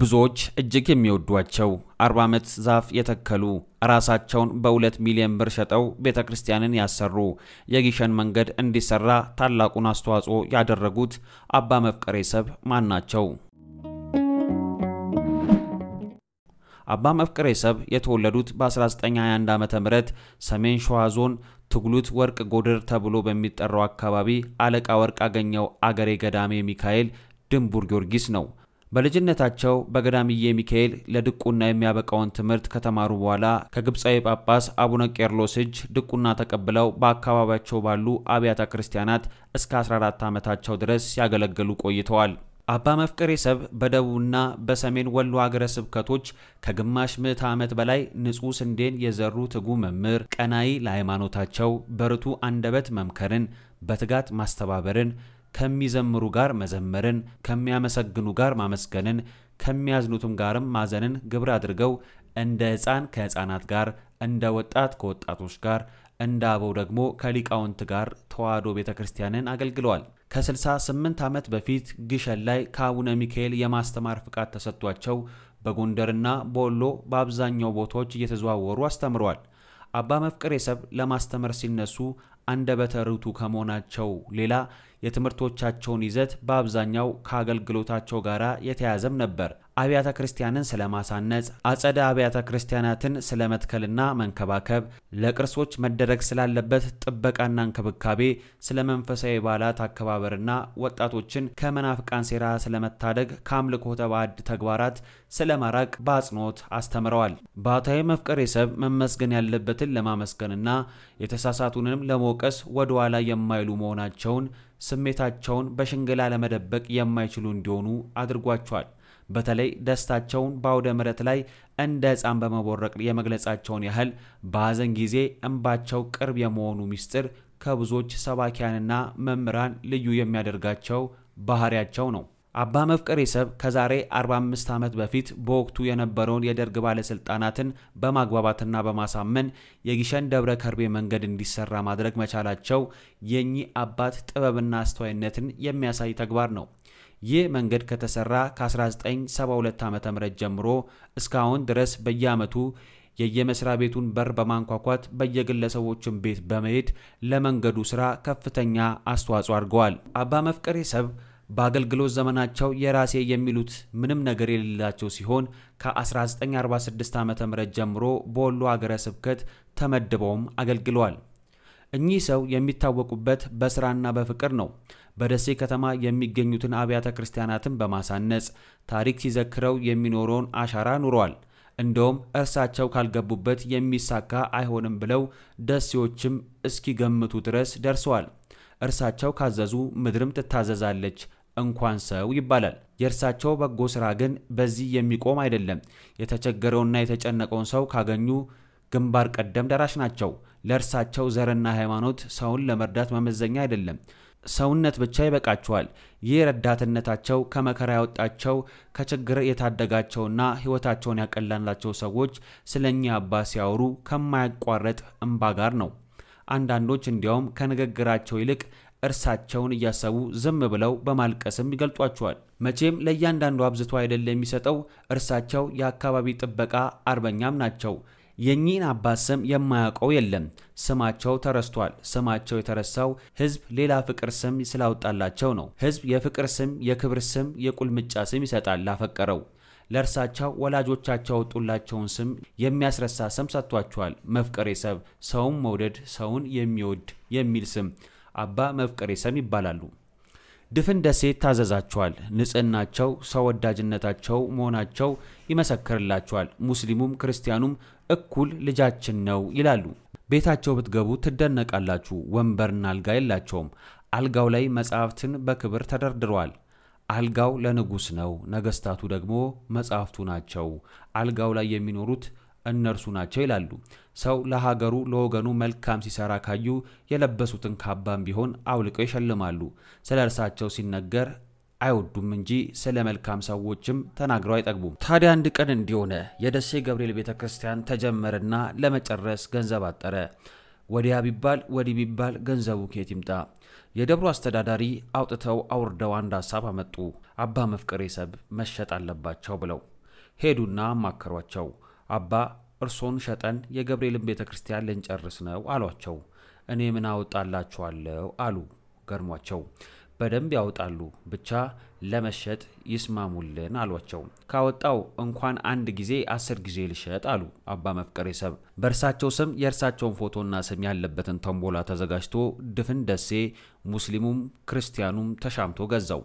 ብዙዎች እጅግ የሚወዷቸው አርባ ዓመት ዛፍ የተከሉ ራሳቸውን በሁለት ሚሊዮን ብር ሸጠው ቤተ ክርስቲያንን ያሰሩ የጊሸን መንገድ እንዲሰራ ታላቁን አስተዋጽኦ ያደረጉት አባ መፍቀሬ ሰብ ማን ናቸው? አባ መፍቀሬ ሰብ የተወለዱት በ1921 ዓ ም ሰሜን ሸዋ ዞን ትጉሉት ወርቅ ጎድር ተብሎ በሚጠራው አካባቢ አለቃ ወርቅ አገኘው አገሬ ገዳሜ ሚካኤል ድንቡር ጊዮርጊስ ነው። በልጅነታቸው በገዳምዬ ሚካኤል ለድቁና የሚያበቃውን ትምህርት ከተማሩ በኋላ ከግብፃዊ ጳጳስ አቡነ ቄርሎስ እጅ ድቁና ተቀብለው በአካባቢያቸው ባሉ አብያተ ክርስቲያናት እስከ 14 ዓመታቸው ድረስ ሲያገለግሉ ቆይተዋል። አባ መፍቀሬ ሰብ በደቡብና በሰሜን ወሎ አገረ ስብከቶች ከግማሽ ምዕተ ዓመት በላይ ንጹሕ ስንዴን የዘሩ ትጉ መምህር፣ ቀናይ ለሃይማኖታቸው በርቱ አንደበት መምከርን፣ በትጋት ማስተባበርን ከሚዘምሩ ጋር መዘመርን፣ ከሚያመሰግኑ ጋር ማመስገንን፣ ከሚያዝኑትም ጋርም ማዘንን ግብር አድርገው እንደ ሕፃን ከሕፃናት ጋር፣ እንደ ወጣት ከወጣቶች ጋር፣ እንደ አበው ደግሞ ከሊቃውንት ጋር ተዋህዶ ቤተ ክርስቲያንን አገልግለዋል። ከ68 ዓመት በፊት ግሸን ላይ ከአቡነ ሚካኤል የማስተማር ፍቃድ ተሰጥቷቸው በጎንደርና በወሎ በአብዛኛው ቦታዎች እየተዘዋወሩ አስተምረዋል። አባ መፍቅሬ ሰብ ለማስተመር ሲነሱ አንደበተ ርቱዕ ከመሆናቸው ሌላ የትምህርቶቻቸውን ይዘት በአብዛኛው ከአገልግሎታቸው ጋር የተያዘም ነበር። አብያተ ክርስቲያንን ስለማሳነጽ፣ አጸደ አብያተ ክርስቲያናትን ስለ መትከልና መንከባከብ፣ ለቅርሶች መደረግ ስላለበት ጥበቃና እንክብካቤ፣ ስለ መንፈሳዊ በዓላት አከባበርና ወጣቶችን ከመናፍቃን ሴራ ስለመታደግ፣ ከአምልኮተ ባዕድ ተግባራት ስለማራቅ ማራቅ በአጽንኦት አስተምረዋል። ባሕታዊ መፍቀሬ ሰብእ መመስገን ያለበትን ለማመስገንና የተሳሳቱንም ለመውቀስ ወደ ኋላ የማይሉ መሆናቸውን ስሜታቸውን በሽንገላ ለመደበቅ የማይችሉ እንዲሆኑ አድርጓቸዋል። በተለይ ደስታቸውን በአውደ ምረት ላይ እንደ ሕፃን በመቦረቅ የመግለጻቸውን ያህል በሐዘን ጊዜ እንባቸው ቅርብ የመሆኑ ምስጢር ከብዙዎች ሰባኪያንና መምህራን ልዩ የሚያደርጋቸው ባህሪያቸው ነው። አባ መፍቀሬ ሰብ ከዛሬ 45 ዓመት በፊት በወቅቱ የነበረውን የደርግ ባለሥልጣናትን በማግባባትና በማሳመን የጊሸን ደብረ ከርቤ መንገድ እንዲሰራ ማድረግ መቻላቸው የኚህ አባት ጥበብና አስተዋይነትን የሚያሳይ ተግባር ነው። ይህ መንገድ ከተሰራ ከ1972 ዓ ም ጀምሮ እስካሁን ድረስ በየዓመቱ የየመስሪያ ቤቱን በር በማንኳኳት በየግለሰቦችን ቤት በመሄድ ለመንገዱ ሥራ ከፍተኛ አስተዋጽኦ አድርገዋል። አባ መፍቀሬ ሰብ በአገልግሎት ዘመናቸው የራሴ የሚሉት ምንም ነገር የሌላቸው ሲሆን ከ1946 ዓ ም ጀምሮ በወሎ አገረ ስብከት ተመድበውም አገልግለዋል። እኚህ ሰው የሚታወቁበት በስራና በፍቅር ነው። በደሴ ከተማ የሚገኙትን አብያተ ክርስቲያናትን በማሳነጽ ታሪክ ሲዘክረው የሚኖረውን አሻራ ኑሯል። እንደውም እርሳቸው ካልገቡበት የሚሳካ አይሆንም ብለው ደሴዎችም እስኪገምቱ ድረስ ደርሰዋል። እርሳቸው ካዘዙ ምድርም ትታዘዛለች እንኳን ሰው ይባላል። የእርሳቸው በጎ ስራ ግን በዚህ የሚቆም አይደለም። የተቸገረውና የተጨነቀውን ሰው ካገኙ ግንባር ቀደም ደራሽ ናቸው። ለእርሳቸው ዘርና ሃይማኖት ሰውን ለመርዳት መመዘኛ አይደለም። ሰውነት ብቻ ይበቃቸዋል። ይህ ረዳትነታቸው ከመከራ ያወጣቸው ከችግር የታደጋቸውና ህይወታቸውን ያቀላላቸው ሰዎች ስለ እኚህ አባ ሲያወሩ ከማያቋረጥ እምባ ጋር ነው። አንዳንዶች እንዲያውም ከንግግራቸው ይልቅ እርሳቸውን እያሰቡ ዝም ብለው በማልቀስም ይገልጧቸዋል። መቼም ለእያንዳንዱ አብዝቶ አይደለ የሚሰጠው። እርሳቸው የአካባቢ ጥበቃ አርበኛም ናቸው። የኚህን አባት ስም የማያውቀው የለም። ስማቸው ተረስቷል። ስማቸው የተረሳው ህዝብ ሌላ ፍቅር ስም ስላወጣላቸው ነው። ህዝብ የፍቅር ስም፣ የክብር ስም፣ የቁልምጫ ስም ይሰጣል ላፈቀረው። ለእርሳቸው ወላጆቻቸው ወጡላቸውን ስም የሚያስረሳ ስም ሰጥቷቸዋል። መፍቀሬ ሰብ፣ ሰውን መውደድ፣ ሰውን የሚወድ የሚል ስም አባ መፍቀሬ ሰም ይባላሉ። ድፍን ደሴት ታዘዛቸዋል። ንጽህናቸው፣ ሰው ወዳጅነታቸው መሆናቸው ይመሰክርላቸዋል። ሙስሊሙም ክርስቲያኑም እኩል ልጃችን ነው ይላሉ። ቤታቸው ብትገቡ ትደነቃላችሁ። ወንበርና አልጋ የላቸውም። አልጋው ላይ መጻሕፍትን በክብር ተደርድረዋል። አልጋው ለንጉሥ ነው፣ ነገስታቱ ደግሞ መጻሕፍቱ ናቸው። አልጋው ላይ የሚኖሩት እነርሱ ናቸው ይላሉ። ሰው ለሀገሩ ለወገኑ መልካም ሲሰራ ካዩ የለበሱትን ካባም ቢሆን አውልቀው ይሸልማሉ። ስለ እርሳቸው ሲነገር አይወዱም እንጂ ስለ መልካም ሰዎችም ተናግረው አይጠግቡም። ታዲያ አንድ ቀን እንዲሆነ የደሴ ገብርኤል ቤተ ክርስቲያን ተጀመረና ለመጨረስ ገንዘብ አጠረ። ወዲያ ቢባል ወዲህ ቢባል ገንዘቡ ኬት ይምጣ? የደብሩ አስተዳዳሪ አውጥተው አውርደው አንድ ሀሳብ አመጡ። አባ መፍቅሬ ሰብ መሸጥ አለባቸው ብለው ሄዱና አማከሯቸው። አባ እርሶን ሸጠን የገብርኤልን ቤተ ክርስቲያን ልንጨርስ ነው አሏቸው። እኔ ምን አውጣላችኋለሁ አሉ ገርሟቸው። በደንብ ያውጣሉ ብቻ ለመሸጥ ይስማሙልን አሏቸው። ካወጣው እንኳን አንድ ጊዜ አስር ጊዜ ልሸጥ አሉ አባ መፍቀሬ ሰብ። በእርሳቸው ስም የእርሳቸውን ፎቶና ስም ያለበትን ተንቦላ ተዘጋጅቶ ድፍን ደሴ ሙስሊሙም ክርስቲያኑም ተሻምቶ ገዛው።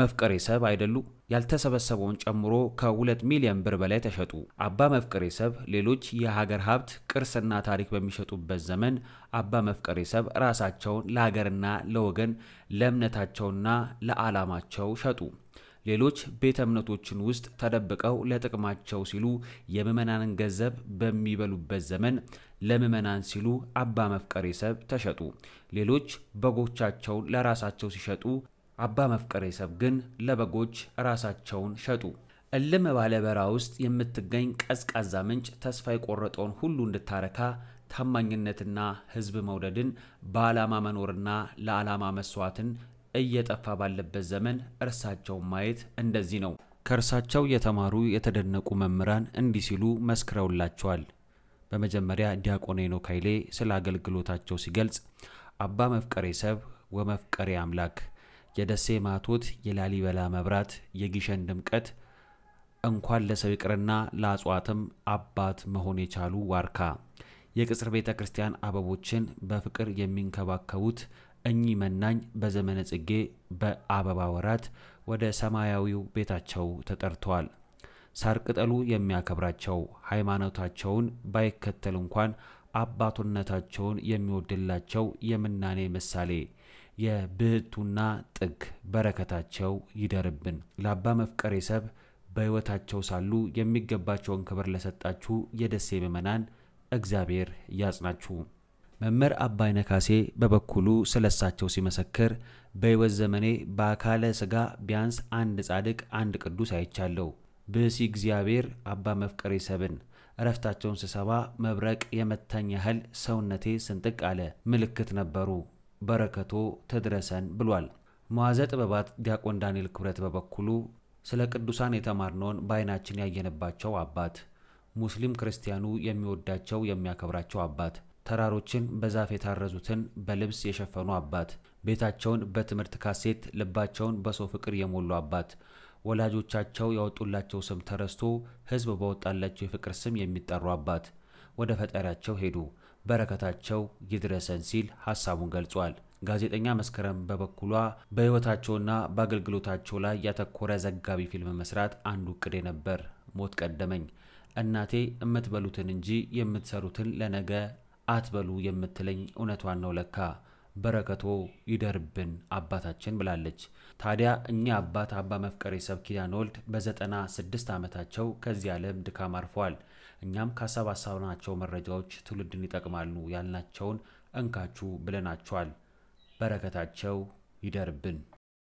መፍቀሬ ሰብ አይደሉ? ያልተሰበሰበውን ጨምሮ ከሁለት ሚሊዮን ብር በላይ ተሸጡ። አባ መፍቀሬ ሰብ ሌሎች የሀገር ሀብት ቅርስና ታሪክ በሚሸጡበት ዘመን አባ መፍቀሬ ሰብ ራሳቸውን ለሀገርና ለወገን ለእምነታቸውና ለዓላማቸው ሸጡ። ሌሎች ቤተ እምነቶችን ውስጥ ተደብቀው ለጥቅማቸው ሲሉ የምዕመናንን ገንዘብ በሚበሉበት ዘመን ለምዕመናን ሲሉ አባ መፍቀሬ ሰብ ተሸጡ። ሌሎች በጎቻቸውን ለራሳቸው ሲሸጡ አባ መፍቀሬ ሰብ ግን ለበጎች ራሳቸውን ሸጡ። እልም ባለ በራ ውስጥ የምትገኝ ቀዝቃዛ ምንጭ ተስፋ የቆረጠውን ሁሉ እንድታረካ ታማኝነትና ሕዝብ መውደድን በዓላማ መኖርና ለዓላማ መስዋዕትን እየጠፋ ባለበት ዘመን እርሳቸውን ማየት እንደዚህ ነው። ከእርሳቸው የተማሩ የተደነቁ መምህራን እንዲህ ሲሉ መስክረውላቸዋል። በመጀመሪያ ዲያቆን ሄኖክ ኃይሌ ስለ አገልግሎታቸው ሲገልጽ አባ መፍቀሬ ሰብ ወመፍቀሬ አምላክ የደሴ ማቶት፣ የላሊበላ መብራት፣ የጊሸን ድምቀት እንኳን ለሰው ይቅርና ለአጽዋትም አባት መሆን የቻሉ ዋርካ የቅጽር ቤተ ክርስቲያን አበቦችን በፍቅር የሚንከባከቡት እኚህ መናኝ በዘመነ ጽጌ በአበባ ወራት ወደ ሰማያዊው ቤታቸው ተጠርተዋል። ሳር ቅጠሉ የሚያከብራቸው ሃይማኖታቸውን ባይከተል እንኳን አባቶነታቸውን የሚወድላቸው የምናኔ ምሳሌ የብህቱና ጥግ በረከታቸው ይደርብን። ለአባ መፍቀሬ ሰብ በሕይወታቸው ሳሉ የሚገባቸውን ክብር ለሰጣችሁ የደሴ ምዕመናን እግዚአብሔር ያጽናችሁ። መምህር አባይ ካሴ በበኩሉ ስለሳቸው ሲመሰክር በሕይወት ዘመኔ በአካለ ሥጋ ቢያንስ አንድ ጻድቅ አንድ ቅዱስ አይቻለሁ። ብእሲ እግዚአብሔር አባ መፍቀሬ ሰብን እረፍታቸውን ስሰባ መብረቅ የመታኝ ያህል ሰውነቴ ስንጥቅ አለ። ምልክት ነበሩ። በረከቱ ትድረሰን ብሏል። መዋዘ ጥበባት ዲያቆን ዳንኤል ክብረት በበኩሉ ስለ ቅዱሳን የተማርነውን በዓይናችን ያየነባቸው አባት፣ ሙስሊም ክርስቲያኑ የሚወዳቸው የሚያከብራቸው አባት፣ ተራሮችን በዛፍ የታረዙትን በልብስ የሸፈኑ አባት፣ ቤታቸውን በትምህርት ካሴት ልባቸውን በሰው ፍቅር የሞሉ አባት፣ ወላጆቻቸው ያወጡላቸው ስም ተረስቶ ሕዝብ በወጣላቸው የፍቅር ስም የሚጠሩ አባት ወደ ፈጣሪያቸው ሄዱ። በረከታቸው ይድረሰን ሲል ሀሳቡን ገልጿል። ጋዜጠኛ መስከረም በበኩሏ በሕይወታቸውና በአገልግሎታቸው ላይ ያተኮረ ዘጋቢ ፊልም መስራት አንዱ እቅዴ ነበር። ሞት ቀደመኝ። እናቴ የምትበሉትን እንጂ የምትሰሩትን ለነገ አትበሉ የምትለኝ እውነቷን ነው ለካ በረከቶ ይደርብን አባታችን ብላለች። ታዲያ እኛ አባት አባ መፍቀሬ ሰብእ ወልድ በዘጠና ስድስት ዓመታቸው ከዚህ ዓለም ድካም አርፏል። እኛም ካሰባሰብናቸው መረጃዎች ትውልድን ይጠቅማሉ ያልናቸውን እንካችሁ ብለናቸዋል። በረከታቸው ይደርብን።